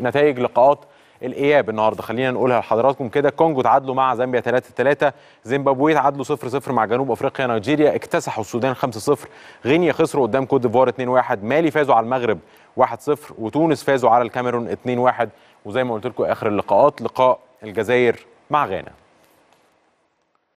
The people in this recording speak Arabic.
نتائج لقاءات الاياب النهارده خلينا نقولها لحضراتكم كده الكونجو تعادلوا مع زامبيا 3 3 زيمبابوي تعادلوا 0 0 مع جنوب افريقيا نيجيريا اكتسحوا السودان 5 0 غينيا خسروا قدام كوت ديفوار 2 1 مالي فازوا على المغرب 1 0 وتونس فازوا على الكاميرون 2 1 وزي ما قلت لكم اخر اللقاءات لقاء الجزائر مع غانا